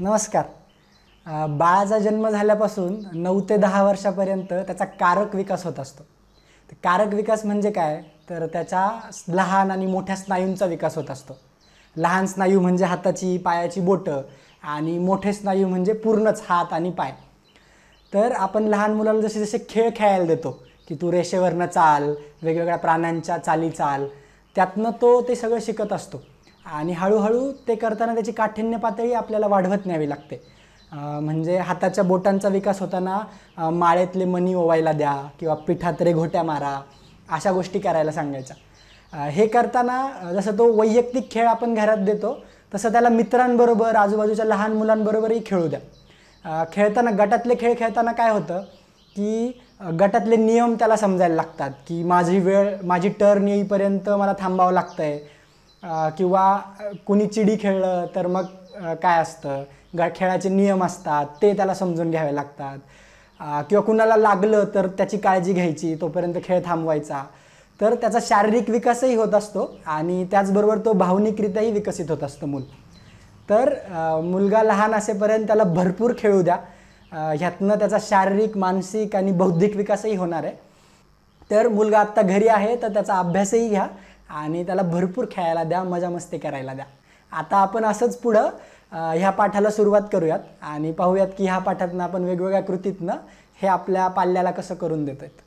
नमस्कार बाळाचा जन्म झाल्यापासून नऊ ते दहा वर्षापर्यंत त्याचा कारक विकास होत असतो कारक विकास म्हणजे काय तर त्याचा लहान आणि मोठ्या स्नायूंचा विकास होत असतो लहान स्नायू म्हणजे हाताची पायाची बोटं आणि मोठे स्नायू म्हणजे पूर्णच हात आणि पाय तर आपण लहान मुलाला जसे जसे खेळ खेळायला देतो की तू रेषेवरनं चाल वेगवेगळ्या प्राण्यांच्या चाली चाल त्यातनं तो ते सगळं शिकत असतो आणि हळूहळू ते करताना त्याची काठिण्य पातळी आपल्याला वाढवत न्यावी लागते म्हणजे हाताच्या बोटांचा विकास होताना माळेतले मणी ओवायला द्या किंवा पिठात घोट्या मारा अशा गोष्टी करायला सांगायच्या हे करताना जसं तो वैयक्तिक खेळ आपण घरात देतो तसं त्याला मित्रांबरोबर आजूबाजूच्या लहान मुलांबरोबरही खेळू द्या खेळताना गटातले खेळ खेळताना काय होतं की गटातले नियम त्याला समजायला लागतात की माझी वेळ माझी टर्न येईपर्यंत मला थांबावं लागतं आहे किंवा कुणी चिडी खेळलं तर मग काय असतं ग खेळाचे नियम असतात ते त्याला समजून घ्यावे लागतात किंवा कुणाला लागलं तर त्याची काळजी घ्यायची तोपर्यंत खेळ थांबवायचा तर त्याचा शारीरिक विकासही होत असतो आणि त्याचबरोबर तो भावनिकरित्याही विकसित होत असतो मूल तर मुलगा लहान असेपर्यंत त्याला भरपूर खेळू द्या ह्यातनं त्याचा शारीरिक मानसिक आणि बौद्धिक विकासही होणार आहे तर मुलगा आत्ता घरी आहे तर त्याचा अभ्यासही घ्या आणि त्याला भरपूर खेळायला द्या मजा मस्ती करायला द्या आता आपण असंच पुढं ह्या पाठाला सुरुवात करूयात आणि पाहूयात की ह्या पाठातनं आपण वेगवेगळ्या कृतीतनं हे आपल्या पाल्याला कसं करून देतो